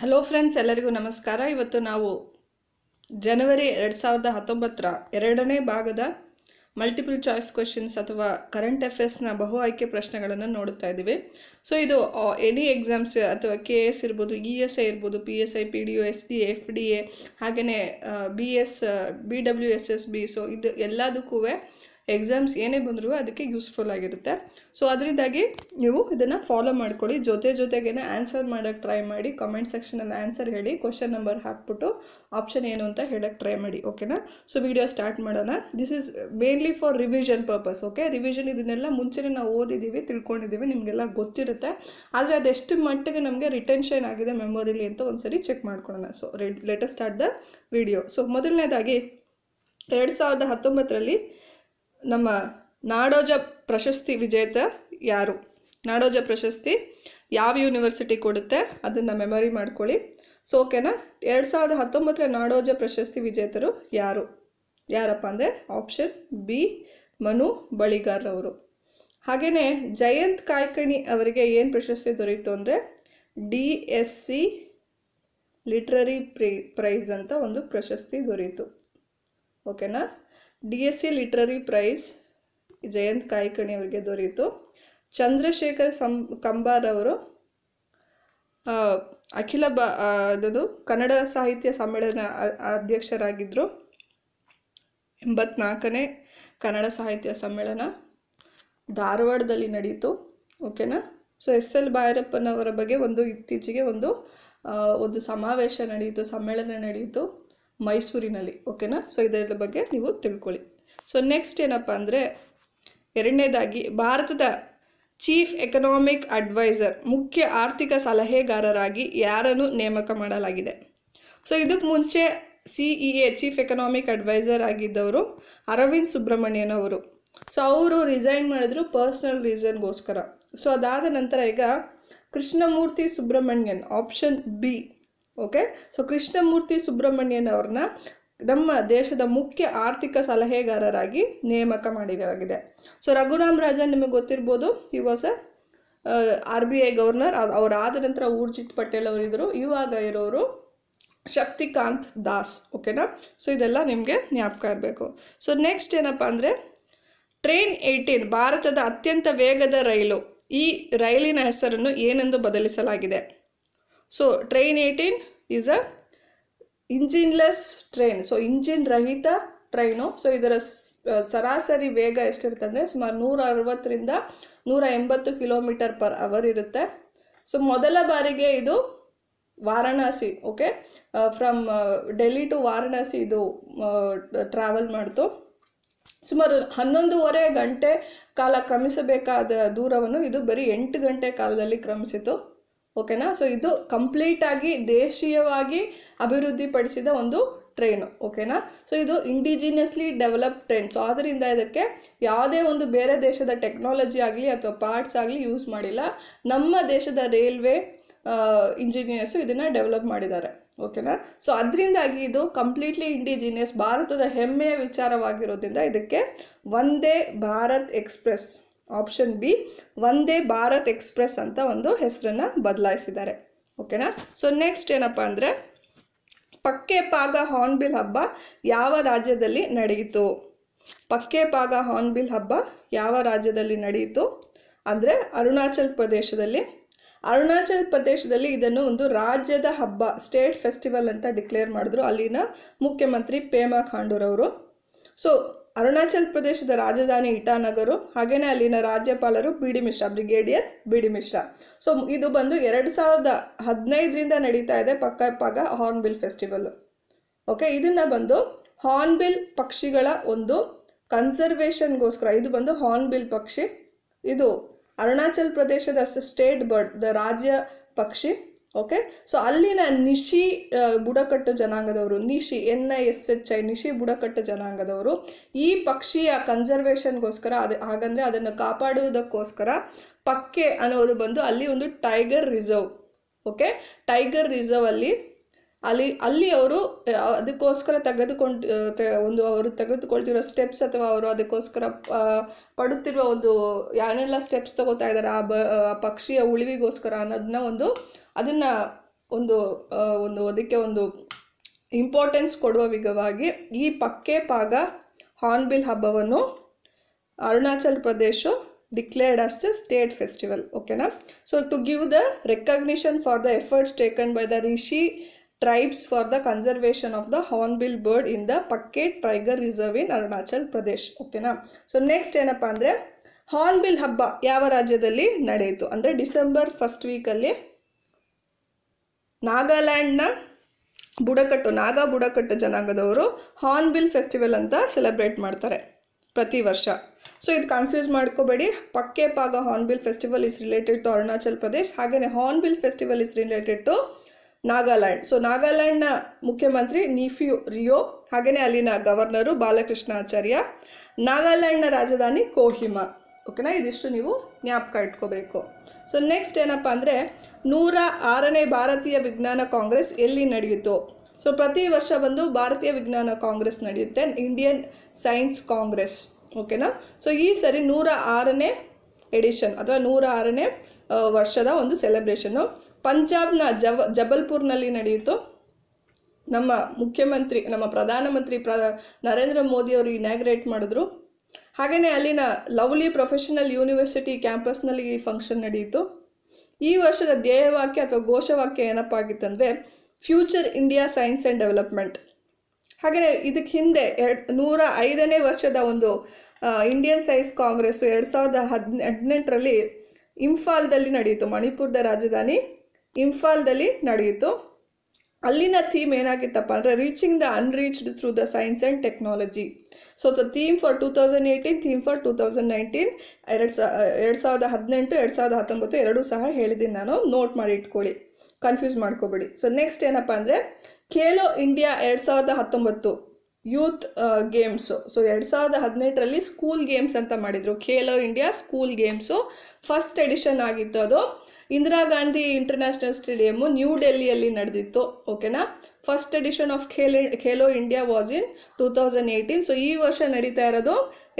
Hello friends ಎಲ್ಲರಿಗೂ ನಮಸ್ಕಾರ ಇವತ್ತು ನಾವು ಜನವರಿ ಎರಡು ಸಾವಿರದ ಹತ್ತೊಂಬತ್ತರ ಎರಡನೇ ಭಾಗದ ಮಲ್ಟಿಪಲ್ ಚಾಯ್ಸ್ ಕ್ವೆಶನ್ಸ್ ಅಥವಾ ಕರೆಂಟ್ ಅಫೇರ್ಸ್ನ ಬಹು ಆಯ್ಕೆ ಪ್ರಶ್ನೆಗಳನ್ನು ನೋಡುತ್ತಾ ಇದ್ದೀವಿ ಸೊ ಇದು ಎನಿ ಎಕ್ಸಾಮ್ಸ್ ಅಥವಾ ಕೆ ಎಸ್ ಇರ್ಬೋದು ಇ ಎಸ್ ಐ ಇರ್ಬೋದು P S I P D U S D F D A ಹಾಗೆಯೇ B S B W S S B so ಇದು ಎಲ್ಲದಕ್ಕೂ ಎಕ್ಸಾಮ್ಸ್ ಏನೇ ಬಂದರೂ ಅದಕ್ಕೆ ಯೂಸ್ಫುಲ್ ಆಗಿರುತ್ತೆ ಸೊ ಅದರಿಂದಾಗಿ ನೀವು ಇದನ್ನು ಫಾಲೋ ಮಾಡ್ಕೊಳ್ಳಿ ಜೊತೆ ಜೊತೆಗೇನೆ ಆನ್ಸರ್ ಮಾಡೋಕ್ಕೆ ಟ್ರೈ ಮಾಡಿ ಕಮೆಂಟ್ ಸೆಕ್ಷನಲ್ಲಿ ಆನ್ಸರ್ ಹೇಳಿ ಕ್ವಶನ್ ನಂಬರ್ ಹಾಕ್ಬಿಟ್ಟು ಆಪ್ಷನ್ ಏನು ಅಂತ ಹೇಳೋಕ್ಕೆ ಟ್ರೈ ಮಾಡಿ ಓಕೆನಾ ಸೊ ವಿಡಿಯೋ ಸ್ಟಾರ್ಟ್ ಮಾಡೋಣ this is mainly for revision purpose okay revision ಇದನ್ನೆಲ್ಲ ಮುಂಚೆನೇ ನಾವು ಓದಿದ್ದೀವಿ ತಿಳ್ಕೊಂಡಿದ್ದೀವಿ ನಿಮಗೆಲ್ಲ ಗೊತ್ತಿರುತ್ತೆ ಆದರೆ ಅದೆಷ್ಟು ಮಟ್ಟಿಗೆ ನಮಗೆ ರಿಟೆನ್ಷನ್ ಆಗಿದೆ ಮೆಮೊರಿಲಿ ಅಂತ ಸರಿ ಚೆಕ್ ಮಾಡ್ಕೊಳ್ಳೋಣ so let's start the video so ಮೊದಲನೇದಾಗಿ ಎರಡು ಸಾವಿರದ ಹತ್ತೊಂಬತ್ತರಲ್ಲಿ ನಮ್ಮ ನಾಡೋಜ ಪ್ರಶಸ್ತಿ ವಿಜೇತ ಯಾರು ನಾಡೋಜ ಪ್ರಶಸ್ತಿ ಯಾವ ಯೂನಿವರ್ಸಿಟಿ ಕೊಡುತ್ತೆ ಅದನ್ನು ಮೆಮೊರಿ ಮಾಡ್ಕೊಳ್ಳಿ ಸೊ ಓಕೆನಾ ಎರಡು ಸಾವಿರದ ಹತ್ತೊಂಬತ್ತರ ನಾಡೋಜ ಪ್ರಶಸ್ತಿ ವಿಜೇತರು ಯಾರು ಯಾರಪ್ಪ ಅಂದರೆ ಆಪ್ಷನ್ ಬಿ ಮನು ಬಳಿಗಾರ್ರವರು ಹಾಗೆಯೇ ಜಯಂತ್ ಕಾಯ್ಕಣಿ ಅವರಿಗೆ ಏನು ಪ್ರಶಸ್ತಿ ದೊರೆಯಿತು ಅಂದರೆ ಡಿ ಎಸ್ ಸಿ ಲಿಟ್ರರಿ ಪ್ರೈ ಪ್ರೈಸ್ ಅಂತ ಒಂದು ಪ್ರಶಸ್ತಿ ದೊರೆಯಿತು ಓಕೆನಾ D S C literary prize Jayant Kaikini ಅವರಿಗೆ ದೊರೆಯಿತು ಚಂದ್ರಶೇಖರ್ ಸಂ ಕಂಬಾರವರು ಅಖಿಲ ಬ ಅದು ಕನ್ನಡ ಸಾಹಿತ್ಯ ಸಮ್ಮೇಳನ ಅಧ್ಯಕ್ಷರಾಗಿದ್ದರು ಎಂಬತ್ನಾಲ್ಕನೇ ಕನ್ನಡ ಸಾಹಿತ್ಯ ಸಮ್ಮೇಳನ ಧಾರವಾಡದಲ್ಲಿ ನಡೆಯಿತು ಓಕೆನಾ ಸೊ ಎಸ್ ಎಲ್ ಭೈರಪ್ಪನವರ ಬಗ್ಗೆ ಒಂದು ಇತ್ತೀಚೆಗೆ ಒಂದು ಒಂದು ಸಮಾವೇಶ ನಡೆಯಿತು ಸಮ್ಮೇಳನ ನಡೆಯಿತು ಮೈಸೂರಿನಲ್ಲಿ ಓಕೆನಾ ಸೊ ಇದರ ಬಗ್ಗೆ ನೀವು ತಿಳ್ಕೊಳ್ಳಿ ಸೊ ನೆಕ್ಸ್ಟ್ ಏನಪ್ಪ ಅಂದರೆ ಎರಡನೇದಾಗಿ ಭಾರತದ ಚೀಫ್ ಎಕನಾಮಿಕ್ ಅಡ್ವೈಸರ್ ಮುಖ್ಯ ಆರ್ಥಿಕ ಸಲಹೆಗಾರರಾಗಿ ಯಾರನ್ನು ನೇಮಕ ಮಾಡಲಾಗಿದೆ ಸೊ ಇದಕ್ಕೆ ಮುಂಚೆ C E A chief economic adviser ಆಗಿದ್ದವರು ಅರವಿಂದ್ ಸುಬ್ರಹ್ಮಣ್ಯನ್ ಅವರು ಸೊ ಅವರು ರಿಸೈನ್ ಮಾಡಿದ್ರು ಪರ್ಸ್ನಲ್ ರೀಸನ್ಗೋಸ್ಕರ ಸೊ ಅದಾದ ನಂತರ ಈಗ Krishnamurthy Subramanian option B okay so Krishnamurthy Subramanian ಅವ್ರನ್ನ ನಮ್ಮ ದೇಶದ ಮುಖ್ಯ ಆರ್ಥಿಕ ಸಲಹೆಗಾರರಾಗಿ ನೇಮಕ ಮಾಡಿದಾಗಿದೆ ಸೊ ರಘುರಾಮ್ ರಾಜ ನಿಮಗೆ ಗೊತ್ತಿರ್ಬೋದು ಈ was R B I governor ಅವರಾದ ನಂತರ ಊರ್ಜಿತ್ ಪಟೇಲ್ ಅವರಿದ್ದರು ಇವಾಗ ಇರೋರು ಶಕ್ತಿಕಾಂತ್ ದಾಸ್ ಓಕೆನಾ ಸೊ ಇದೆಲ್ಲ ನಿಮಗೆ ಜ್ಞಾಪಕ ಇರಬೇಕು ಸೊ ನೆಕ್ಸ್ಟ್ ಏನಪ್ಪ ಅಂದರೆ ಟ್ರೈನ್ ಏಯ್ಟೀನ್ ಭಾರತದ ಅತ್ಯಂತ ವೇಗದ ರೈಲು ಈ ರೈಲಿನ ಹೆಸರನ್ನು ಏನೆಂದು ಬದಲಿಸಲಾಗಿದೆ so train eighteen is a engineless train so engine ರಹಿತ ಟ್ರೈನು ಸೊ ಇದರ ಸರಾಸರಿ ವೇಗ ಎಷ್ಟಿರುತ್ತೆ ಅಂದರೆ ಸುಮಾರು ನೂರ ಅರವತ್ತರಿಂದ ನೂರ ಎಂಬತ್ತು ಕಿಲೋಮೀಟರ್ ಪರ್ ಅವರ್ ಇರುತ್ತೆ ಸೊ ಮೊದಲ ಬಾರಿಗೆ ಇದು Varanasi okay from Delhi to Varanasi ಇದು ಟ್ರಾವೆಲ್ ಮಾಡಿತು ಸುಮಾರು ಹನ್ನೊಂದೂವರೆ ಗಂಟೆ ಕಾಲ ಕ್ರಮಿಸಬೇಕಾದ ದೂರವನ್ನು ಇದು ಬರೀ ಎಂಟು ಗಂಟೆ ಕಾಲದಲ್ಲಿ ಕ್ರಮಿಸಿತು ಓಕೆನಾ ಸೊ ಇದು ಕಂಪ್ಲೀಟಾಗಿ ದೇಶೀಯವಾಗಿ ಅಭಿವೃದ್ಧಿಪಡಿಸಿದ ಒಂದು ಟ್ರೈನು ಓಕೆನಾ ಸೊ ಇದು ಇಂಡಿಜಿನಿಯಸ್ಲಿ ಡೆವಲಪ್ ಟ್ರೈನ್ ಸೊ ಆದ್ದರಿಂದ ಇದಕ್ಕೆ ಯಾವುದೇ ಒಂದು ಬೇರೆ ದೇಶದ ಟೆಕ್ನಾಲಜಿ ಆಗಲಿ ಅಥವಾ ಪಾರ್ಟ್ಸ್ ಆಗಲಿ ಯೂಸ್ ಮಾಡಿಲ್ಲ ನಮ್ಮ ದೇಶದ ರೈಲ್ವೆ ಇಂಜಿನಿಯರ್ಸು ಇದನ್ನು ಡೆವಲಪ್ ಮಾಡಿದ್ದಾರೆ ಓಕೆನಾ ಸೊ ಅದರಿಂದಾಗಿ ಇದು ಕಂಪ್ಲೀಟ್ಲಿ ಇಂಡಿಜಿನಿಯಸ್ ಭಾರತದ ಹೆಮ್ಮೆಯ ವಿಚಾರವಾಗಿರೋದ್ರಿಂದ ಇದಕ್ಕೆ ಒಂದೇ ಭಾರತ್ ಎಕ್ಸ್ಪ್ರೆಸ್ ಆಪ್ಷನ್ ಬಿ ವಂದೇ ಭಾರತ್ ಎಕ್ಸ್ಪ್ರೆಸ್ ಅಂತ ಒಂದು ಹೆಸರನ್ನು ಬದಲಾಯಿಸಿದ್ದಾರೆ ಓಕೆನಾ ಸೊ ನೆಕ್ಸ್ಟ್ ಏನಪ್ಪ ಅಂದರೆ ಪಕ್ಕೆ ಪಾಗ ಹಾರ್ನ್ಬಿಲ್ ಹಬ್ಬ ಯಾವ ರಾಜ್ಯದಲ್ಲಿ ನಡೆಯಿತು ಪಕ್ಕೆ ಪಾಗ ಹಾರ್ನ್ಬಿಲ್ ಹಬ್ಬ ಯಾವ ರಾಜ್ಯದಲ್ಲಿ ನಡೆಯಿತು ಅಂದರೆ ಅರುಣಾಚಲ್ ಪ್ರದೇಶದಲ್ಲಿ ಅರುಣಾಚಲ್ ಪ್ರದೇಶದಲ್ಲಿ ಇದನ್ನು ಒಂದು ರಾಜ್ಯದ ಹಬ್ಬ ಸ್ಟೇಟ್ ಫೆಸ್ಟಿವಲ್ ಅಂತ ಡಿಕ್ಲೇರ್ ಮಾಡಿದ್ರು ಅಲ್ಲಿನ ಮುಖ್ಯಮಂತ್ರಿ ಪೇಮಾ ಖಾಂಡೂರವರು ಸೊ ಅರುಣಾಚಲ್ ಪ್ರದೇಶದ ರಾಜಧಾನಿ ಇಟಾನಗರು ಹಾಗೆಯೇ ಅಲ್ಲಿನ ರಾಜ್ಯಪಾಲರು B D Mishra brigadier B D Mishra so ಇದು ಬಂದು ಎರಡು ಸಾವಿರದ ಹದಿನೈದರಿಂದ ನಡೀತಾ ಇದೆ ಪಕ್ಕ ಪಗ ಹಾರ್ನ್ಬಿಲ್ ಫೆಸ್ಟಿವಲ್ಲು ಓಕೆ ಇದನ್ನು ಬಂದು ಹಾರ್ನ್ಬಿಲ್ ಪಕ್ಷಿಗಳ ಒಂದು ಕನ್ಸರ್ವೇಷನ್ಗೋಸ್ಕರ ಇದು ಬಂದು ಹಾರ್ನ್ಬಿಲ್ ಪಕ್ಷಿ ಇದು ಅರುಣಾಚಲ್ ಪ್ರದೇಶದ ಸ್ಟೇಟ್ ಬರ್ಡ್ ದ ರಾಜ್ಯ ಪಕ್ಷಿ ಓಕೆ ಸೊ ಅಲ್ಲಿನ ನಿಶಿ ಬುಡಕಟ್ಟು ಜನಾಂಗದವರು Nishi N I S H I Nishi ಬುಡಕಟ್ಟು ಜನಾಂಗದವರು ಈ ಪಕ್ಷಿಯ ಕನ್ಸರ್ವೇಷನ್ಗೋಸ್ಕರ ಅದು ಹಾಗಂದರೆ ಅದನ್ನು ಕಾಪಾಡುವುದಕ್ಕೋಸ್ಕರ ಪಕ್ಕೆ ಅನ್ನೋದು ಬಂದು ಅಲ್ಲಿ ಒಂದು tiger reserve okay tiger reserve ಅಲ್ಲಿ ಅಲ್ಲಿ ಅಲ್ಲಿ ಅವರು ಅದಕ್ಕೋಸ್ಕರ ತೆಗೆದುಕೊಂಡು ಒಂದು ಅವರು ತೆಗೆದುಕೊಳ್ತಿರೋ ಸ್ಟೆಪ್ಸ್ ಅಥವಾ ಅವರು ಅದಕ್ಕೋಸ್ಕರ ಪಡುತ್ತಿರುವ ಒಂದು ಏನೆಲ್ಲ ಸ್ಟೆಪ್ಸ್ ತಗೋತಾ ಇದ್ದಾರೆ ಆ ಬ ಪಕ್ಷಿಯ ಉಳಿವಿಗೋಸ್ಕರ ಅನ್ನೋದನ್ನ ಒಂದು ಅದನ್ನು ಒಂದು ಒಂದು ಅದಕ್ಕೆ ಒಂದು ಇಂಪಾರ್ಟೆನ್ಸ್ ಕೊಡುವ ವಿಗವಾಗಿ ಈ ಪಕ್ಕೆ ಪಾಗ ಹಾರ್ನ್ಬಿಲ್ ಹಬ್ಬವನ್ನು Arunachal Pradesh declared as state festival ಓಕೆನಾ so to give the recognition for the efforts taken by the Rishi tribes for the conservation of the hornbill bird in the Pakke tiger reserve in Arunachal Pradesh ಓಕೆನಾ ಸೊ ನೆಕ್ಸ್ಟ್ ಏನಪ್ಪ ಅಂದರೆ Hornbill ಹಬ್ಬ ಯಾವ ರಾಜ್ಯದಲ್ಲಿ ನಡೆಯಿತು ಅಂದರೆ December first ವೀಕಲ್ಲಿ ನಾಗಾಲ್ಯಾಂಡ್ನ ಬುಡಕಟ್ಟು ನಾಗಾ ಬುಡಕಟ್ಟು ಜನಾಂಗದವರು ಹಾರ್ನ್ಬಿಲ್ ಫೆಸ್ಟಿವಲ್ ಅಂತ ಸೆಲೆಬ್ರೇಟ್ ಮಾಡ್ತಾರೆ ಪ್ರತಿ ವರ್ಷ ಸೊ ಇದು ಕನ್ಫ್ಯೂಸ್ ಮಾಡ್ಕೋಬೇಡಿ Pakke Paga hornbill festival is related to Arunachal Pradesh ಹಾಗೆಯೇ hornbill festival is related to Nagaland so ನಾಗಾಲ್ಯಾಂಡ್ನ ಮುಖ್ಯಮಂತ್ರಿ ನೀಫ್ಯೂ ರಿಯೋ ಹಾಗೆಯೇ ಅಲ್ಲಿನ ಗವರ್ನರು ಬಾಲಕೃಷ್ಣಾಚಾರ್ಯ ನಾಗಾಲ್ಯಾಂಡ್ನ ರಾಜಧಾನಿ ಕೋಹಿಮಾ ಓಕೆನಾ ಇದಿಷ್ಟು ನೀವು ಜ್ಞಾಪಕ ಇಟ್ಕೋಬೇಕು ಸೊ ನೆಕ್ಸ್ಟ್ ಏನಪ್ಪ ಅಂದರೆ ನೂರ ಆರನೇ ಭಾರತೀಯ ವಿಜ್ಞಾನ ಕಾಂಗ್ರೆಸ್ ಎಲ್ಲಿ ನಡೆಯಿತು ಸೊ ಪ್ರತಿ ವರ್ಷ ಬಂದು ಭಾರತೀಯ ವಿಜ್ಞಾನ ಕಾಂಗ್ರೆಸ್ ನಡೆಯುತ್ತೆ ಇಂಡಿಯನ್ ಸೈನ್ಸ್ ಕಾಂಗ್ರೆಸ್ ಓಕೆನಾ ಸೊ ಈ ಸರಿ ನೂರ ಆರನೇ ಎಡಿಷನ್ ಅಥವಾ ನೂರ ಆರನೇ ವರ್ಷದ ಒಂದು ಸೆಲೆಬ್ರೇಷನ್ನು ಪಂಜಾಬ್ನ ಜವ ಜಬಲ್ಪುರ್ನಲ್ಲಿ ನಡೆಯಿತು ನಮ್ಮ ಮುಖ್ಯಮಂತ್ರಿ ನಮ್ಮ ಪ್ರಧಾನಮಂತ್ರಿ ಪ್ರ ನರೇಂದ್ರ ಮೋದಿಯವರು ಇನಾಗ್ರೇಟ್ ಮಾಡಿದ್ರು ಹಾಗೆಯೇ ಅಲ್ಲಿನ ಲವ್ಲಿ ಪ್ರೊಫೆಷನಲ್ ಯೂನಿವರ್ಸಿಟಿ ಕ್ಯಾಂಪಸ್ನಲ್ಲಿ ಈ ಫಂಕ್ಷನ್ ನಡೆಯಿತು ಈ ವರ್ಷದ ಧ್ಯೇಯವಾಕ್ಯ ಅಥವಾ ಘೋಷವಾಕ್ಯ ಏನಪ್ಪ ಆಗಿತ್ತಂದರೆ future India science and development ಹಾಗೆಯೇ ಇದಕ್ಕೆ ಹಿಂದೆ ಎರಡು ನೂರ ಐದನೇ ವರ್ಷದ ಒಂದು ಇಂಡಿಯನ್ ಸೈನ್ಸ್ ಕಾಂಗ್ರೆಸ್ಸು ಎರಡು ಸಾವಿರದ ಹದ್ ಹದಿನೆಂಟರಲ್ಲಿ ಇಂಫಾಲ್ದಲ್ಲಿ ನಡೆಯಿತು ಮಣಿಪುರದ ರಾಜಧಾನಿ ಇಂಫಾಲ್ದಲ್ಲಿ ನಡೆಯಿತು ಅಲ್ಲಿನ ಥೀಮ್ ಏನಾಗಿತ್ತಪ್ಪ ಅಂದರೆ reaching the unreached through the science and technology so the theme for two thousand eighteen theme for two thousand nineteen ಎರಡು ಸಾ ಎರಡು ಸಾವಿರದ ಹದಿನೆಂಟು ಎರಡು ಸಾವಿರದ ಹತ್ತೊಂಬತ್ತು ಎರಡೂ ಸಹ ಹೇಳಿದ್ದೀನಿ ನಾನು ನೋಟ್ ಮಾಡಿ ಇಟ್ಕೊಳ್ಳಿ ಕನ್ಫ್ಯೂಸ್ ಮಾಡ್ಕೋಬೇಡಿ ಸೊ ನೆಕ್ಸ್ಟ್ ಏನಪ್ಪ ಅಂದರೆ ಖೇಲೋ ಇಂಡಿಯಾ ಎರಡು ಸಾವಿರದ ಹತ್ತೊಂಬತ್ತು ಯೂತ್ ಗೇಮ್ಸು ಸೊ ಎರಡು ಸಾವಿರದ ಹದಿನೆಂಟರಲ್ಲಿ ಸ್ಕೂಲ್ ಗೇಮ್ಸ್ ಅಂತ ಮಾಡಿದರು Khelo India school games first edition ಆಗಿತ್ತು ಅದು Indira Gandhi international stadium new ಡೆಲ್ಲಿಯಲ್ಲಿ ನಡೆದಿತ್ತು ಓಕೆನಾ first edition of Khele Khelo India was in two thousand eighteen so ಈ ವರ್ಷ ನಡೀತಾ ಇರೋದು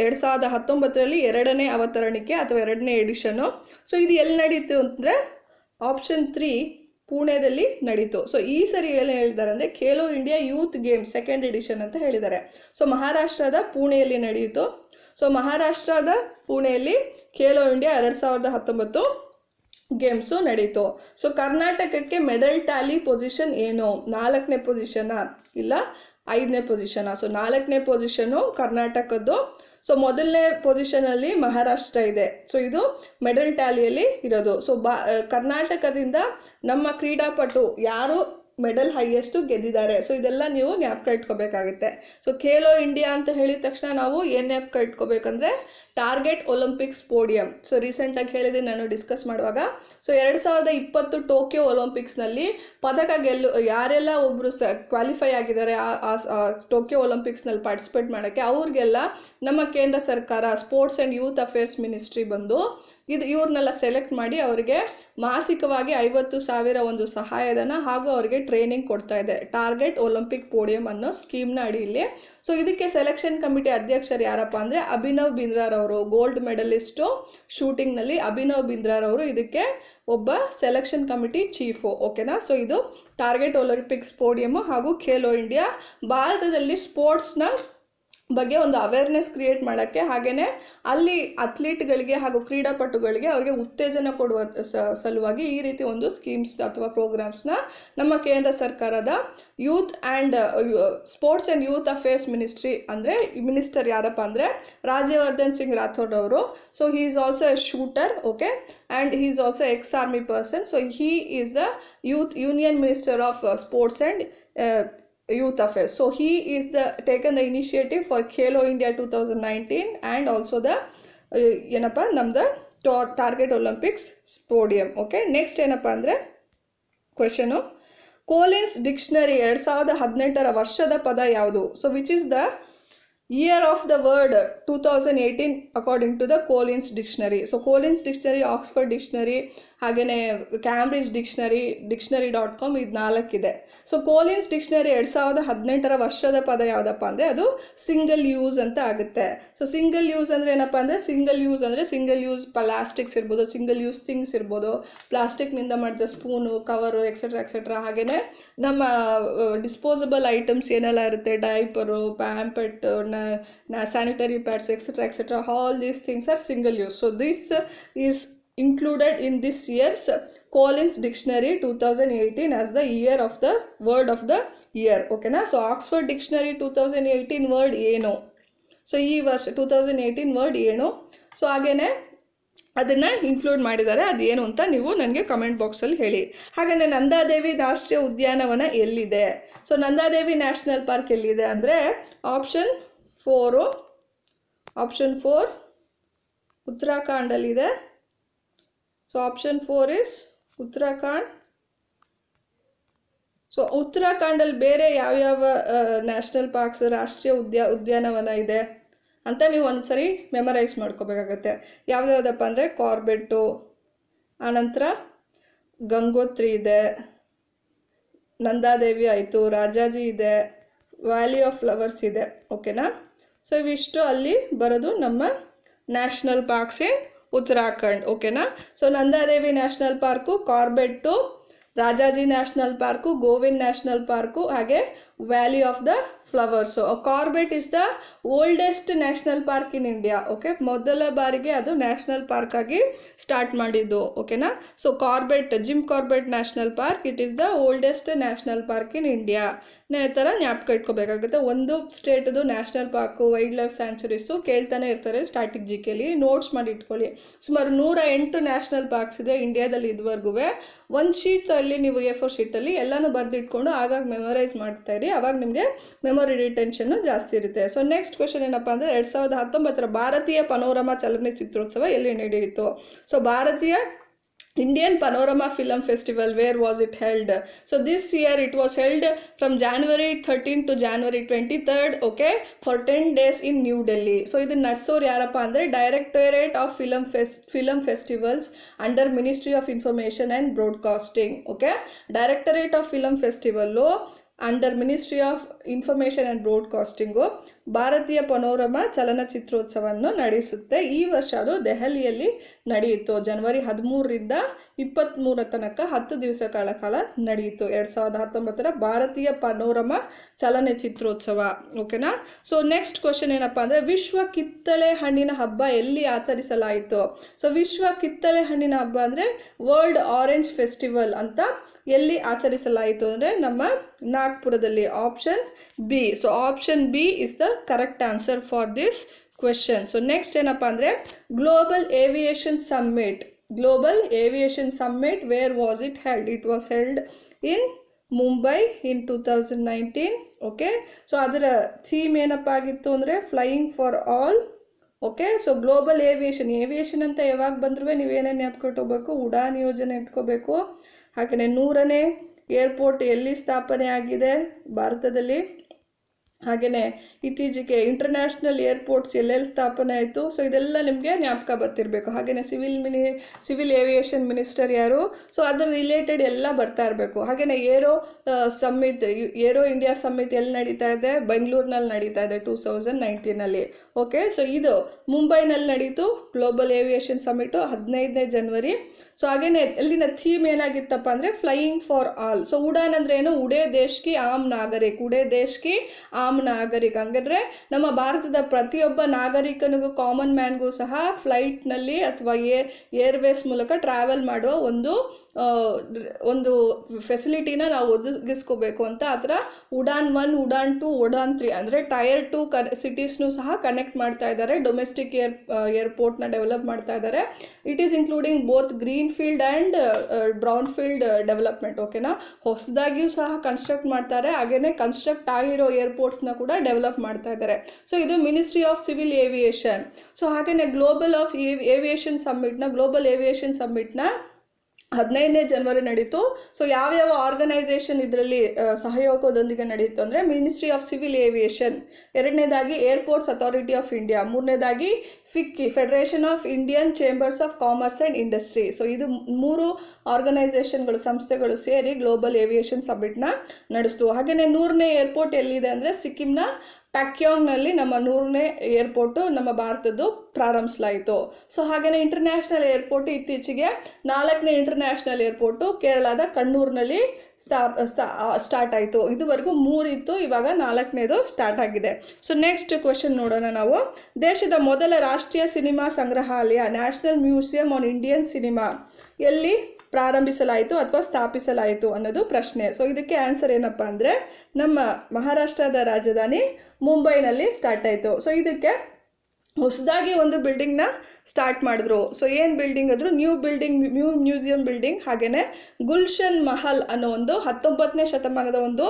ಎರಡು ಸಾವಿರದ ಹತ್ತೊಂಬತ್ತರಲ್ಲಿ ಎರಡನೇ ಅವತರಣಿಕೆ ಅಥವಾ ಎರಡನೇ ಎಡಿಷನು ಸೊ ಇದು ಎಲ್ಲಿ ನಡೀತು ಅಂದರೆ ಆಪ್ಷನ್ ತ್ರೀ ಪುಣೆದಲ್ಲಿ ನಡೀತು ಸೊ ಈ ಸರಿ ಏನು ಹೇಳಿದ್ದಾರೆ ಅಂದರೆ Khelo India youth games second edition ಅಂತ ಹೇಳಿದ್ದಾರೆ ಸೊ ಮಹಾರಾಷ್ಟ್ರದ ಪುಣೆಯಲ್ಲಿ ನಡೆಯಿತು ಸೊ ಮಹಾರಾಷ್ಟ್ರದ ಪುಣೆಯಲ್ಲಿ ಖೇಲೋ ಇಂಡಿಯಾ ಎರಡು ಸಾವಿರದ ಹತ್ತೊಂಬತ್ತು ಗೇಮ್ಸು ನಡೀತು ಸೊ ಕರ್ನಾಟಕಕ್ಕೆ ಮೆಡಲ್ ಟ್ಯಾಲಿ ಪೊಸಿಷನ್ ಏನು ನಾಲ್ಕನೇ ಪೊಸಿಷನಾ ಇಲ್ಲ ಐದನೇ ಪೊಸಿಷನಾ ಸೊ ನಾಲ್ಕನೇ ಪೊಸಿಷನು ಕರ್ನಾಟಕದ್ದು ಸೊ ಮೊದಲನೇ ಪೊಸಿಷನಲ್ಲಿ ಮಹಾರಾಷ್ಟ್ರ ಇದೆ ಸೊ ಇದು ಮೆಡಲ್ ಟ್ಯಾಲಿಯಲ್ಲಿ ಇರೋದು ಸೊ ಬಾ ಕರ್ನಾಟಕದಿಂದ ನಮ್ಮ ಕ್ರೀಡಾಪಟು ಯಾರು ಮೆಡಲ್ ಹೈಯೆಸ್ಟು ಗೆದ್ದಿದ್ದಾರೆ ಸೊ ಇದೆಲ್ಲ ನೀವು ಜ್ಞಾಪಕ ಇಟ್ಕೋಬೇಕಾಗುತ್ತೆ ಸೊ ಖೇಲೋ ಇಂಡಿಯಾ ಅಂತ ಹೇಳಿದ ತಕ್ಷಣ ನಾವು ಏನು ನ್ಯಾಪ್ಕ ಇಟ್ಕೋಬೇಕಂದ್ರೆ ಟಾರ್ಗೆಟ್ ಒಲಿಂಪಿಕ್ಸ್ ಪೋಡಿಯಂ ಸೊ ರೀಸೆಂಟಾಗಿ ಹೇಳಿದೆ ನಾನು ಡಿಸ್ಕಸ್ ಮಾಡುವಾಗ ಸೊ ಎರಡು ಸಾವಿರದ ಇಪ್ಪತ್ತು ಟೋಕಿಯೋ ಒಲಿಂಪಿಕ್ಸ್ನಲ್ಲಿ ಪದಕ ಗೆಲ್ಲು ಯಾರೆಲ್ಲ ಒಬ್ಬರು ಸ ಕ್ವಾಲಿಫೈ ಆಗಿದ್ದಾರೆ ಆ ಟೋಕಿಯೋ ಒಲಿಂಪಿಕ್ಸ್ನಲ್ಲಿ ಪಾರ್ಟಿಸಿಪೇಟ್ ಮಾಡೋಕ್ಕೆ ಅವ್ರಿಗೆಲ್ಲ ನಮ್ಮ ಕೇಂದ್ರ ಸರ್ಕಾರ sports and youth affairs ministry ಬಂದು ಇದು ಇವ್ರನ್ನೆಲ್ಲ ಸೆಲೆಕ್ಟ್ ಮಾಡಿ ಅವರಿಗೆ ಮಾಸಿಕವಾಗಿ ಐವತ್ತು ಸಾವಿರ ಒಂದು ಸಹಾಯಧನ ಹಾಗೂ ಅವರಿಗೆ ಟ್ರೈನಿಂಗ್ ಕೊಡ್ತಾ ಇದೆ ಟಾರ್ಗೆಟ್ ಒಲಿಂಪಿಕ್ ಪೋಡಿಯಂ ಅನ್ನೋ ಸ್ಕೀಮ್ನ ಅಡಿಯಲ್ಲಿ ಸೊ ಇದಕ್ಕೆ ಸೆಲೆಕ್ಷನ್ ಕಮಿಟಿ ಅಧ್ಯಕ್ಷರು ಯಾರಪ್ಪ ಅಂದರೆ ಅಭಿನವ್ ಬಿಂದ್ರಾರ್ ಬಿಂದ್ರಾರವರು ಗೋಲ್ಡ್ ಮೆಡಲಿಸ್ಟು ಶೂಟಿಂಗ್ನಲ್ಲಿ ಅಭಿನವ್ ಬಿಂದ್ರಾರವರು ಇದಕ್ಕೆ ಒಬ್ಬ ಸೆಲೆಕ್ಷನ್ ಕಮಿಟಿ ಚೀಫು ಓಕೆನಾ ಸೊ ಇದು ಟಾರ್ಗೆಟ್ ಒಲಿಂಪಿಕ್ಸ್ ಪೋಡಿಯಮ್ಮು ಹಾಗೂ ಖೇಲೋ ಇಂಡಿಯಾ ಭಾರತದಲ್ಲಿ ಸ್ಪೋರ್ಟ್ಸ್ನ ಬಗ್ಗೆ ಒಂದು ಅವೇರ್ನೆಸ್ ಕ್ರಿಯೇಟ್ ಮಾಡೋಕ್ಕೆ ಹಾಗೇ ಅಲ್ಲಿ ಅಥ್ಲೀಟ್ಗಳಿಗೆ ಹಾಗೂ ಕ್ರೀಡಾಪಟುಗಳಿಗೆ ಅವರಿಗೆ ಉತ್ತೇಜನ ಕೊಡುವ ಸಲುವಾಗಿ ಈ ರೀತಿ ಒಂದು ಸ್ಕೀಮ್ಸ್ ಅಥವಾ ಪ್ರೋಗ್ರಾಮ್ಸ್ನ ನಮ್ಮ ಕೇಂದ್ರ ಸರ್ಕಾರದ youth and sports and youth affairs ministry ಅಂದರೆ ಮಿನಿಸ್ಟರ್ ಯಾರಪ್ಪ ಅಂದರೆ ರಾಜ್ಯವರ್ಧನ್ ಸಿಂಗ್ ರಾಥೋಡ್ ಅವರು so he is also a shooter okay and he is also ex army person so he is the youth union minister of sports and youth so he is the taken the initiative for Khelo India two thousand nineteen and also the ಏನಪ್ಪ ನಮ್ದು target Olympics podium okay next ಏನಪ್ಪ ಅಂದರೆ question Collins dictionary ಎರಡು ಸಾವಿರದ ಹದಿನೆಂಟರ ವರ್ಷದ ಪದ ಯಾವುದು so which is the year of the word two thousand eighteen according to the Collins dictionary so Collins dictionary Oxford dictionary ಹಾಗೆಯೇ Cambridge dictionary dictionary dot com ಇದು ನಾಲ್ಕಿದೆ ಸೊ ಕೋಲಿನ್ಸ್ ಡಿಕ್ಷನರಿ ಎರಡು ಸಾವಿರದ ಹದಿನೆಂಟರ ವರ್ಷದ ಪದ ಯಾವುದಪ್ಪ ಅಂದರೆ ಅದು ಸಿಂಗಲ್ ಯೂಸ್ ಅಂತ ಆಗುತ್ತೆ ಸೊ ಸಿಂಗಲ್ ಯೂಸ್ ಅಂದರೆ ಏನಪ್ಪ ಅಂದರೆ ಸಿಂಗಲ್ ಯೂಸ್ ಅಂದರೆ ಸಿಂಗಲ್ ಯೂಸ್ ಪ್ಲಾಸ್ಟಿಕ್ಸ್ ಇರ್ಬೋದು ಸಿಂಗಲ್ ಯೂಸ್ ಥಿಂಗ್ಸ್ ಇರ್ಬೋದು ಪ್ಲಾಸ್ಟಿಕ್ನಿಂದ ಮಾಡಿದ ಸ್ಪೂನು ಕವರು ಎಕ್ಸೆಟ್ರಾ ಎಕ್ಸೆಟ್ರಾ ಹಾಗೆಯೇ ನಮ್ಮ ಡಿಸ್ಪೋಸಬಲ್ ಐಟಮ್ಸ್ ಏನೆಲ್ಲ ಇರುತ್ತೆ diaper Pampers sanitary pads etcetera etcetera all these things are single use so this is included in this year's Collins year's two thousand eighteen as the year of the word of the year ಓಕೆನಾ so Oxford dictionary two thousand eighteen word ಏನು so ಈ ವರ್ಷ two thousand eighteen word ಏನು so ಹಾಗೇನೆ ಅದನ್ನು include ಮಾಡಿದ್ದಾರೆ ಅದು ಏನು ಅಂತ ನೀವು ನನಗೆ ಕಮೆಂಟ್ ಬಾಕ್ಸಲ್ಲಿ ಹೇಳಿ ಹಾಗೆಯೇ ನಂದಾದೇವಿ ರಾಷ್ಟ್ರೀಯ ಉದ್ಯಾನವನ ಎಲ್ಲಿದೆ ಸೊ ನಂದಾದೇವಿ ನ್ಯಾಷನಲ್ ಪಾರ್ಕ್ ಎಲ್ಲಿದೆ ಅಂದರೆ ಆಪ್ಷನ್ ಫೋರು ಆಪ್ಷನ್ ಫೋರ್ ಉತ್ತರಾಖಂಡಲ್ಲಿದೆ So option 4 is Uttarakhand so ಉತ್ತರಾಖಂಡಲ್ಲಿ ಬೇರೆ ಯಾವ್ಯಾವ ನ್ಯಾಷನಲ್ ಪಾರ್ಕ್ಸ್ ರಾಷ್ಟ್ರೀಯ ಉದ್ಯಾ ಉದ್ಯಾನವನ ಇದೆ ಅಂತ ನೀವು ಒಂದು ಸರಿ ಮೆಮರೈಸ್ ಮಾಡ್ಕೋಬೇಕಾಗತ್ತೆ ಯಾವುದ್ಯಾವುದಪ್ಪ ಅಂದರೆ ಕಾರ್ಬೆಟ್ಟು ಆನಂತರ ಗಂಗೋತ್ರಿ ಇದೆ ನಂದಾದೇವಿ ಆಯಿತು ರಾಜಾಜಿ ಇದೆ ವ್ಯಾಲಿ ಆಫ್ ಫ್ಲವರ್ಸ್ ಇದೆ ಓಕೆನಾ ಸೊ ಇವಿಷ್ಟು ಅಲ್ಲಿ ಬರೋದು ನಮ್ಮ ನ್ಯಾಷನಲ್ ಪಾರ್ಕ್ಸ್ ಇನ್ ಉತ್ತರಾಖಂಡ್ ಓಕೆನಾ so Nandadevi national park Corbett Rajaji national park Govind national park ಹಾಗೆ valley of the flowers Corbett is the oldest national park in India okay ಮೊದಲ ಬಾರಿಗೆ ಅದು ನ್ಯಾಷನಲ್ ಪಾರ್ಕ್ ಆಗಿ ಸ್ಟಾರ್ಟ್ ಮಾಡಿದ್ದು ಓಕೆನಾ so Corbett Jim Corbett national park it is the oldest national park in India ನೇ ಥರ ಜ್ಞಾಪಕ ಇಟ್ಕೋಬೇಕಾಗುತ್ತೆ ಒಂದು ಸ್ಟೇಟದು national park wild life sanctuaries ಕೇಳ್ತಾನೆ ಇರ್ತಾರೆ ಸ್ಟಾಟಿಕ್ ಜಿ ನೋಟ್ಸ್ ಮಾಡಿ ಇಟ್ಕೊಳ್ಳಿ ಸುಮಾರು ನೂರ ಎಂಟು ನ್ಯಾಷನಲ್ ಪಾರ್ಕ್ಸ್ ಇದೆ ಇಂಡಿಯಾದಲ್ಲಿ ಇದುವರೆಗೂ ಒಂದು ಶೀಟಲ್ಲಿ ನೀವು ಎ ಫೋರ್ ಶೀಟಲ್ಲಿ ಎಲ್ಲನೂ ಬರೆದಿಟ್ಕೊಂಡು ಆಗಾಗ ಮೆಮೊರೈಸ್ ಮಾಡ್ತಾ ಇರಿ ಅವಾಗ ನಿಮಗೆ ಮೆಮೊರಿ ರಿಟೆನ್ಷನ್ನು ಜಾಸ್ತಿ ಇರುತ್ತೆ ಸೊ ನೆಕ್ಸ್ಟ್ ಕ್ವೆಶನ್ ಏನಪ್ಪ ಅಂದರೆ ಎರಡು ಸಾವಿರದ ಹತ್ತೊಂಬತ್ತರ ಭಾರತೀಯ ಪನೋರಮಾ ಚಲನಚಿತ್ರೋತ್ಸವ ಎಲ್ಲಿ ನಡೆಯಿತು ಸೊ ಭಾರತೀಯ Indian Panorama Film Festival, where was it held? So this year it was held from January 13 to January 23rd, okay, for 10 days in New Delhi. So this is Natsor Yarapandre, Directorate of Film, Fest Film Festivals under Ministry of Information and Broadcasting, okay. Directorate of Film Festival, low, under Ministry of information and broadcasting ಭಾರತೀಯ panorama ಚಲನಚಿತ್ರೋತ್ಸವವನ್ನು ನಡೆಸುತ್ತೆ ಈ ವರ್ಷ ಅದು ದೆಹಲಿಯಲ್ಲಿ ನಡೆಯಿತು ಜನವರಿ ಹದಿಮೂರರಿಂದ ಇಪ್ಪತ್ತ್ಮೂರ ತನಕ ಹತ್ತು ದಿವಸ ಕಾಲ ಕಾಲ ನಡೆಯಿತು ಎರಡು ಸಾವಿರದ ಹತ್ತೊಂಬತ್ತರ ಭಾರತೀಯ ಪನೋರಮ ಚಲನಚಿತ್ರೋತ್ಸವ ಓಕೆನಾ ಸೊ ನೆಕ್ಸ್ಟ್ ಕ್ವಶನ್ ಏನಪ್ಪ ಅಂದರೆ ವಿಶ್ವ ಕಿತ್ತಳೆ ಹಣ್ಣಿನ ಹಬ್ಬ ಎಲ್ಲಿ ಆಚರಿಸಲಾಯಿತು ಸೊ ವಿಶ್ವ ಕಿತ್ತಳೆ ಹಣ್ಣಿನ ಹಬ್ಬ ಅಂದರೆ ವರ್ಲ್ಡ್ ಆರೆಂಜ್ ಫೆಸ್ಟಿವಲ್ ಅಂತ ಎಲ್ಲಿ ಆಚರಿಸಲಾಯಿತು ಅಂದರೆ ನಮ್ಮ ನಾಗ್ಪುರದಲ್ಲಿ option B so option B is the correct answer for this question so next ಏನಪ್ಪ ಅಂದರೆ global aviation summit global aviation summit where was it held it was held in Mumbai in two thousand nineteen okay so ಅದರ theme ಏನಪ್ಪ ಆಗಿತ್ತು ಅಂದರೆ flying for all okay so global aviation aviation ಅಂತ ಯಾವಾಗ ಬಂದ್ರೂ ನೀವೇನೇನು ನೆಟ್ಕೊಟ್ಟು ಹೋಗ್ಬೇಕು ಉಡಾನ್ ಯೋಜನೆ ಇಟ್ಕೋಬೇಕು ಹಾಗೆಯೇ ನೂರನೇ ಏರ್ಪೋರ್ಟ್ ಎಲ್ಲಿ ಸ್ಥಾಪನೆ ಆಗಿದೆ ಭಾರತದಲ್ಲಿ ಹಾಗೆಯೇ ಇತ್ತೀಚೆಗೆ ಇಂಟರ್ನ್ಯಾಷನಲ್ ಏರ್ಪೋರ್ಟ್ಸ್ ಎಲ್ಲೆಲ್ಲಿ ಸ್ಥಾಪನೆ ಆಯಿತು ಸೊ ಇದೆಲ್ಲ ನಿಮಗೆ ಜ್ಞಾಪಕ ಬರ್ತಿರಬೇಕು ಹಾಗೆಯೇ civil mini civil aviation minister ಯಾರು ಸೊ ಅದರ ರಿಲೇಟೆಡ್ ಎಲ್ಲ ಬರ್ತಾ ಇರಬೇಕು ಹಾಗೆಯೇ aero summit aero India summit ಎಲ್ಲಿ ನಡೀತಾ ಇದೆ ಬೆಂಗಳೂರಿನಲ್ಲಿ ನಡೀತಾ ಇದೆ ಟೂ ತೌಸಂಡ್ ನೈನ್ಟೀನಲ್ಲಿ ಓಕೆ ಸೊ ಇದು ಮುಂಬೈನಲ್ಲಿ ನಡೀತು ಗ್ಲೋಬಲ್ ಏವಿಯೇಷನ್ ಸಮ್ಮಿಟು ಹದಿನೈದನೇ ಜನ್ವರಿ ಸೊ ಹಾಗೆಯೇ ಅಲ್ಲಿನ ಥೀಮ್ ಏನಾಗಿತ್ತಪ್ಪ ಅಂದರೆ flying for all so Udan ಅಂದ್ರೆ ಏನು ಉಡೇ ದೇಶ್ಕಿ ಆಮ್ ನಾಗರಿಕ್ ಉಡೇ ದೇಶ್ಕಿ ಆಮ್ ಆಮ್ ನಾಗರಿಕ ಹಂಗಂದ್ರೆ ನಮ್ಮ ಭಾರತದ ಪ್ರತಿಯೊಬ್ಬ ನಾಗರಿಕನಿಗೂ ಕಾಮನ್ ಮ್ಯಾನ್ಗೂ ಸಹ ಫ್ಲೈಟ್ನಲ್ಲಿ ಅಥವಾ ಏರ್ ಏರ್ವೇಸ್ ಮೂಲಕ ಟ್ರಾವೆಲ್ ಮಾಡುವ ಒಂದು ಒಂದು ಫೆಸಿಲಿಟಿನ ನಾವು ಒದಗಿಸ್ಕೋಬೇಕು ಅಂತ ಆ ಥರ Udan one Udan two Udan three ಅಂದರೆ ಟೈರ್ ಟು ಕನ್ ಸಿಟೀಸ್ನೂ ಸಹ ಕನೆಕ್ಟ್ ಮಾಡ್ತಾ ಇದ್ದಾರೆ ಡೊಮೆಸ್ಟಿಕ್ ಏರ್ ಏರ್ಪೋರ್ಟ್ನ ಡೆವಲಪ್ ಮಾಡ್ತಾ ಇದ್ದಾರೆ it is including both green field and brown field development ಓಕೆನಾ ಹೊಸದಾಗಿಯೂ ಸಹ ಕನ್ಸ್ಟ್ರಕ್ಟ್ ಮಾಡ್ತಾರೆ ಹಾಗೇನೆ ಕನ್ಸ್ಟ್ರಕ್ಟ್ ಆಗಿರೋ ಏರ್ಪೋರ್ಟ್ಸ್ ಕೂಡ ಡೆವಲಪ್ ಮಾಡ್ತಾ ಇದ್ದಾರೆ ಸೊ ಇದು ministry of civil aviation so ಹಾಗೆಯೇ ಗ್ಲೋಬಲ್ ಆಫ್ ಏವಿಯೇಷನ್ ಸಮ್ಮಿಟ್ನ ಗ್ಲೋಬಲ್ ಏವಿಯೇಷನ್ ಸಮ್ಮಿಟ್ನ ಹದಿನೈದನೇ ಜನವರಿ ನಡೀತು ಸೊ ಯಾವ್ಯಾವ ಆರ್ಗನೈಸೇಷನ್ ಇದರಲ್ಲಿ ಸಹಯೋಗದೊಂದಿಗೆ ನಡೆಯಿತು ಅಂದರೆ ಮಿನಿಸ್ಟ್ರಿ ಆಫ್ ಸಿವಿಲ್ ಏವಿಯೇಷನ್ ಎರಡನೇದಾಗಿ ಏರ್ಪೋರ್ಟ್ಸ್ ಅಥಾರಿಟಿ ಆಫ್ ಇಂಡಿಯಾ ಮೂರನೇದಾಗಿ FICCI federation of Indian chambers of commerce and industry so ಇದು ಮೂರು ಆರ್ಗನೈಸೇಷನ್ಗಳು ಸಂಸ್ಥೆಗಳು ಸೇರಿ ಗ್ಲೋಬಲ್ ಏವಿಯೇಷನ್ ಸಬ್ಮಿಟ್ನ ನಡೆಸ್ತು ಹಾಗೆಯೇ ನೂರನೇ ಏರ್ಪೋರ್ಟ್ ಎಲ್ಲಿದೆ ಅಂದರೆ ಸಿಕ್ಕಿಂನ ಪ್ಯಾಕ್ಯಾಂಗ್ನಲ್ಲಿ ನಮ್ಮ ನೂರನೇ ಏರ್ಪೋರ್ಟು ನಮ್ಮ ಭಾರತದ್ದು ಪ್ರಾರಂಭಿಸಲಾಯಿತು ಸೊ ಹಾಗೆಯೇ ಇಂಟರ್ನ್ಯಾಷನಲ್ ಏರ್ಪೋರ್ಟ್ ಇತ್ತೀಚೆಗೆ ನಾಲ್ಕನೇ ಇಂಟರ್ನ್ಯಾಷನಲ್ ಏರ್ಪೋರ್ಟು ಕೇರಳದ ಕಣ್ಣೂರಿನಲ್ಲಿ ಸ್ಟಾರ್ಟ್ ಆಯಿತು ಇದುವರೆಗೂ ಮೂರಿತ್ತು ಇವಾಗ ನಾಲ್ಕನೇದು ಸ್ಟಾರ್ಟ್ ಆಗಿದೆ ಸೊ ನೆಕ್ಸ್ಟ್ ಕ್ವೆಶನ್ ನೋಡೋಣ ನಾವು ದೇಶದ ಮೊದಲ ರಾಷ್ಟ್ರೀಯ ಸಿನಿಮಾ ಸಂಗ್ರಹಾಲಯ national museum on Indian cinema ಎಲ್ಲಿ ಪ್ರಾರಂಭಿಸಲಾಯಿತು ಅಥವಾ ಸ್ಥಾಪಿಸಲಾಯಿತು ಅನ್ನೋದು ಪ್ರಶ್ನೆ ಸೊ ಇದಕ್ಕೆ ಆನ್ಸರ್ ಏನಪ್ಪ ಅಂದರೆ ನಮ್ಮ ಮಹಾರಾಷ್ಟ್ರದ ರಾಜಧಾನಿ ಮುಂಬೈನಲ್ಲಿ ಸ್ಟಾರ್ಟ್ ಆಯಿತು ಸೊ ಇದಕ್ಕೆ ಹೊಸದಾಗಿ ಒಂದು ಬಿಲ್ಡಿಂಗ್ನ ಸ್ಟಾರ್ಟ್ ಮಾಡಿದ್ರು ಸೊ ಏನು ಬಿಲ್ಡಿಂಗ್ ಆದರೂ new building new museum building ಹಾಗೆಯೇ ಗುಲ್ಶನ್ ಮಹಲ್ ಅನ್ನೋ ಒಂದು ಹತ್ತೊಂಬತ್ತನೇ ಶತಮಾನದ ಒಂದು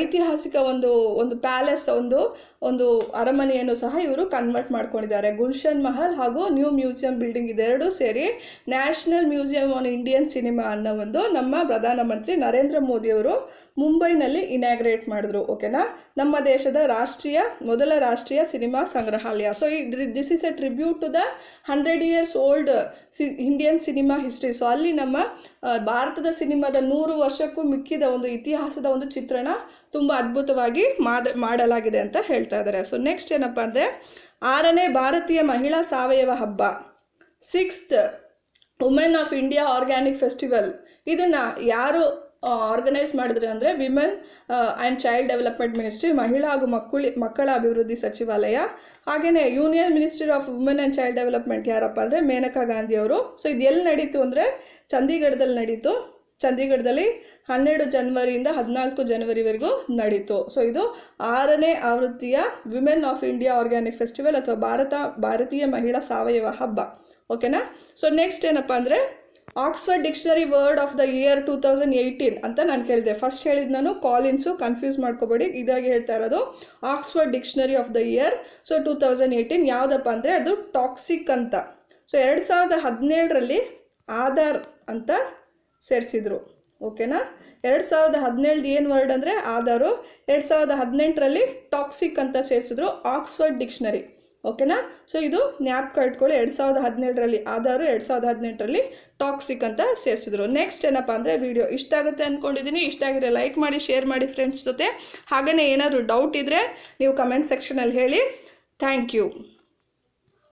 ಐತಿಹಾಸಿಕ ಒಂದು ಒಂದು ಪ್ಯಾಲೇಸ್ ಒಂದು ಒಂದು ಅರಮನೆಯನ್ನು ಸಹ ಇವರು ಕನ್ವರ್ಟ್ ಮಾಡ್ಕೊಂಡಿದ್ದಾರೆ ಗುಲ್ಶನ್ ಮಹಲ್ ಹಾಗೂ ನ್ಯೂ ಮ್ಯೂಸಿಯಂ ಬಿಲ್ಡಿಂಗ್ ಇದೆರಡೂ ಸೇರಿ national museum on Indian cinema ಅನ್ನೋ ಒಂದು ನಮ್ಮ ಪ್ರಧಾನಮಂತ್ರಿ ನರೇಂದ್ರ ಮೋದಿಯವರು ಮುಂಬೈನಲ್ಲಿ ಇನಾಗ್ರೇಟ್ ಮಾಡಿದ್ರು ಓಕೆನಾ ನಮ್ಮ ದೇಶದ ರಾಷ್ಟ್ರೀಯ ಮೊದಲ ರಾಷ್ಟ್ರೀಯ ಸಿನಿಮಾ ಸಂಗ್ರಹಾಲಯ ಸೊ ಈ this is a tribute to the hundred years old ಸಿ ಇಂಡಿಯನ್ ಸಿನಿಮಾ ಹಿಸ್ಟ್ರಿ ಸೊ ಅಲ್ಲಿ ನಮ್ಮ uh, ಭಾರತದ ಸಿನಿಮಾದ ನೂರು ವರ್ಷಕ್ಕೂ ಮಿಕ್ಕಿದ ಒಂದು ಇತಿಹಾಸದ ಒಂದು ಚಿತ್ರಣ ತುಂಬ ಅದ್ಭುತವಾಗಿ ಮಾದ ಮಾಡಲಾಗಿದೆ ಅಂತ ಹೇಳ್ತಾ ಇದ್ದಾರೆ ಸೊ ನೆಕ್ಸ್ಟ್ ಏನಪ್ಪ ಅಂದರೆ ಆರನೇ ಭಾರತೀಯ ಮಹಿಳಾ ಸಾವಯವ ಹಬ್ಬ sixth women of India organic festival ಇದನ್ನು ಯಾರು ಆರ್ಗನೈಸ್ ಮಾಡಿದ್ರೆ ಅಂದರೆ women and child development ministry ಮಹಿಳಾ ಹಾಗೂ ಮಕ್ಕಳಿ ಮಕ್ಕಳ ಅಭಿವೃದ್ಧಿ ಸಚಿವಾಲಯ ಹಾಗೆಯೇ union ministry of women and child development ಯಾರಪ್ಪ ಅಂದರೆ ಮೇನಕಾ ಗಾಂಧಿ ಅವರು ಸೊ ಇದು ಎಲ್ಲಿ ನಡೀತು ಅಂದರೆ ಚಂಡೀಗಢದಲ್ಲಿ ನಡೀತು ಚಂಡೀಗಢದಲ್ಲಿ ಹನ್ನೆರಡು ಜನ್ವರಿಯಿಂದ ಹದಿನಾಲ್ಕು ಜನವರಿವರೆಗೂ ನಡೀತು ಸೊ ಇದು ಆರನೇ ಆವೃತ್ತಿಯ women of India organic festival ಅಥವಾ ಭಾರತ ಭಾರತೀಯ ಮಹಿಳಾ ಸಾವಯವ ಹಬ್ಬ ಓಕೆನಾ ಸೊ ನೆಕ್ಸ್ಟ್ ಏನಪ್ಪ ಅಂದರೆ Oxford dictionary word of the year two thousand eighteen ಅಂತ ನಾನು ಕೇಳಿದೆ ಫಸ್ಟ್ ಹೇಳಿದ್ ನಾನು ಕಾಲಿನ್ಸು ಕನ್ಫ್ಯೂಸ್ ಮಾಡ್ಕೋಬೇಡಿ ಇದಾಗಿ ಹೇಳ್ತಾ ಇರೋದು Oxford dictionary of the year so two thousand eighteen ಯಾವುದಪ್ಪ ಅಂದರೆ ಅದು ಟಾಕ್ಸಿಕ್ ಅಂತ ಸೊ ಎರಡು ಸಾವಿರದ ಹದಿನೇಳರಲ್ಲಿ ಆಧಾರ್ ಅಂತ ಸೇರಿಸಿದ್ರು ಓಕೆನಾ ಎರಡು ಸಾವಿರದ ಹದಿನೇಳ್ದು ಏನು ವರ್ಡ್ ಅಂದರೆ ಆಧಾರು ಎರಡು ಸಾವಿರದ ಹದಿನೆಂಟರಲ್ಲಿ ಟಾಕ್ಸಿಕ್ ಅಂತ ಸೇರಿಸಿದ್ರು ಆಕ್ಸ್ಫರ್ಡ್ ಡಿಕ್ಷನರಿ ಓಕೆನಾ ಸೊ ಇದು ನ್ಯಾಪ್ ಕಟ್ಕೊಳ್ಳಿ ಎರಡು ಸಾವಿರದ ಹದಿನೇಳರಲ್ಲಿ ಆಧಾರು ಎರಡು ಸಾವಿರದ ಹದಿನೆಂಟರಲ್ಲಿ ಟಾಕ್ಸಿಕ್ ಅಂತ ಸೇರಿಸಿದ್ರು ನೆಕ್ಸ್ಟ್ ಏನಪ್ಪ ಅಂದರೆ ವೀಡಿಯೋ ಇಷ್ಟ ಆಗುತ್ತೆ ಅಂದ್ಕೊಂಡಿದ್ದೀನಿ ಇಷ್ಟ ಆಗಿದ್ರೆ ಲೈಕ್ ಮಾಡಿ ಶೇರ್ ಮಾಡಿ ಫ್ರೆಂಡ್ಸ್ ಜೊತೆ ಹಾಗೆಯೇ ಏನಾದರೂ ಡೌಟ್ ಇದ್ದರೆ ನೀವು ಕಮೆಂಟ್ ಸೆಕ್ಷನಲ್ಲಿ ಹೇಳಿ ಥ್ಯಾಂಕ್ ಯು